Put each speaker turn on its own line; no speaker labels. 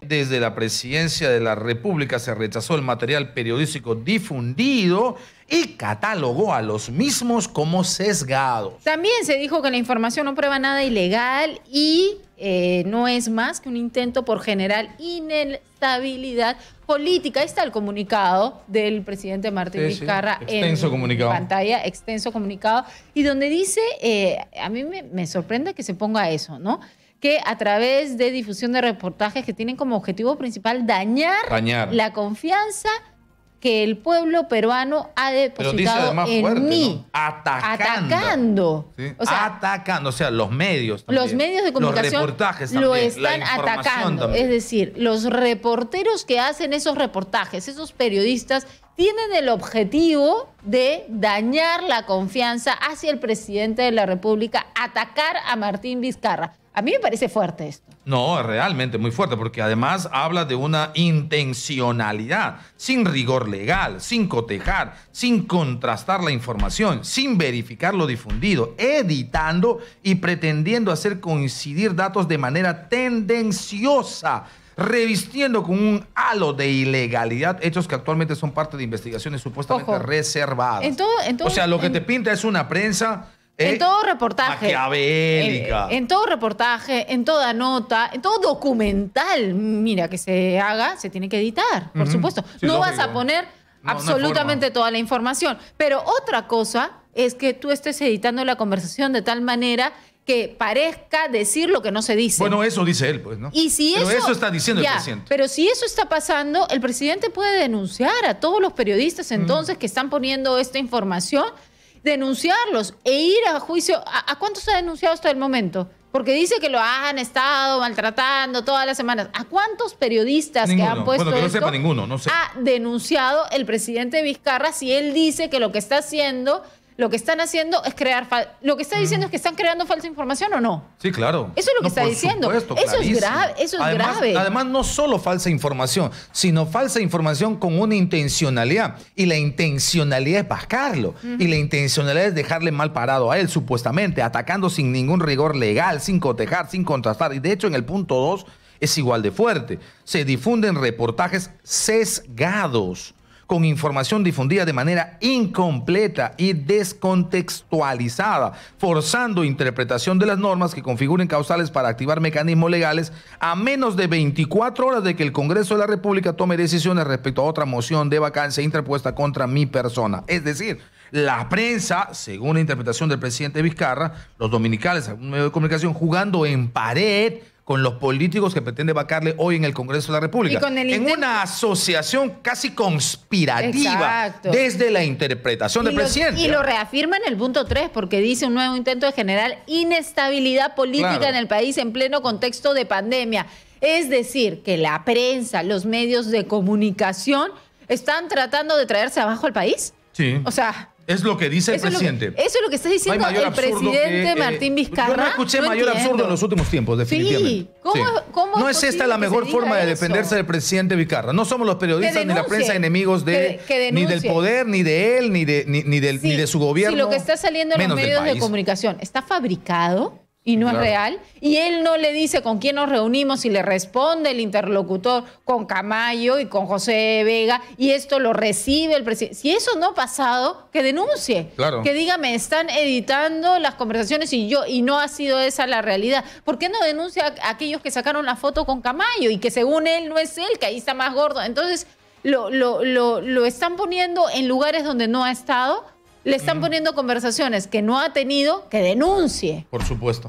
Desde la presidencia de la República se rechazó el material periodístico difundido y catalogó a los mismos como sesgados.
También se dijo que la información no prueba nada ilegal y eh, no es más que un intento por generar inestabilidad política. Ahí está el comunicado del presidente Martín Vizcarra en pantalla, extenso comunicado, y donde dice, eh, a mí me sorprende que se ponga eso, ¿no? que a través de difusión de reportajes que tienen como objetivo principal dañar, la confianza que el pueblo peruano ha depositado en mí.
Atacando. Atacando. O sea, atacando. O sea, los medios. los medios de comunicación. Los reportajes Lo están atacando. Es
decir, los reporteros que hacen esos reportajes, esos periodistas tienen el objetivo de dañar la confianza hacia el presidente de la República, atacar a Martín Vizcarra. A mí me parece fuerte esto.
No, realmente muy fuerte, porque además habla de una intencionalidad, sin rigor legal, sin cotejar, sin contrastar la información, sin verificar lo difundido, editando y pretendiendo hacer coincidir datos de manera tendenciosa revistiendo con un halo de ilegalidad hechos que actualmente son parte de investigaciones supuestamente reservadas. o sea, lo que te pinta es una prensa. en eh, todo
reportaje. Maquiavélica. Eh, en, todo reportaje, en toda nota, en todo documental, mira, que se haga, se tiene que editar, por supuesto. no vas a poner
absolutamente
toda la información. Pero otra cosa es que tú estés editando la conversación de tal manera que parezca decir lo que no se dice. Bueno, eso dice él,
pues, ¿no? pero eso, está diciendo el presidente.
Pero si eso está pasando, el presidente puede denunciar a todos los periodistas mm. entonces que están poniendo esta información, denunciarlos e ir a juicio. ¿A, cuántos se ha denunciado hasta el momento? Porque dice que lo han estado maltratando todas las semanas. ¿A cuántos periodistas que han puesto no sepa ninguno, no sé. ha denunciado el presidente Vizcarra si él dice que lo que está haciendo lo que están haciendo es crear. Lo que está diciendo es que están creando falsa información o no.
Sí, claro. Eso es lo que está diciendo. eso es grave. además, Además, no solo falsa información, sino falsa información con una intencionalidad. Y la intencionalidad es bascarlo. Y la intencionalidad es dejarle mal parado a él, supuestamente, atacando sin ningún rigor legal, sin cotejar, sin contrastar. Y de hecho, en el punto 2 es igual de fuerte. Se difunden reportajes sesgados con información difundida de manera incompleta y descontextualizada, forzando interpretación de las normas que configuren causales para activar mecanismos legales a menos de 24 horas de que el Congreso de la República tome decisiones respecto a otra moción de vacancia interpuesta contra mi persona. Es decir, la prensa, según la interpretación del presidente Vizcarra, los dominicales, algún medio de comunicación, jugando en pared con los políticos que pretende vacarle hoy en el Congreso de la República. en una asociación casi conspirativa desde la interpretación del presidente. Y lo
reafirma en el punto 3, porque dice un nuevo intento de generar inestabilidad política en el país en pleno contexto de pandemia. Es decir, que la prensa, los medios de comunicación están tratando de traerse abajo al país. Sí. O sea,
es lo que dice el presidente.
eso es lo que está diciendo el presidente Martín Vizcarra. Yo no escuché mayor absurdo en
los últimos tiempos, definitivamente. no es, esta la mejor forma de defenderse del presidente Vizcarra. No somos los periodistas ni la prensa enemigos de, ni del poder, ni de él, ni de, ni, ni de su gobierno. lo que está saliendo en los medios de
comunicación está fabricado, y no es real. Y él no le dice con quién nos reunimos y le responde el interlocutor con Camayo y con José Vega y esto lo recibe el presidente. Si eso no ha pasado, que denuncie. Que diga, me están editando las conversaciones y yo y no ha sido esa la realidad. ¿Por qué no denuncia a aquellos que sacaron la foto con Camayo y que según él no es él, que ahí está más gordo? Entonces lo, lo, lo, lo están poniendo en lugares donde no ha estado le están mm. poniendo conversaciones que no ha tenido, que
denuncie. Por supuesto.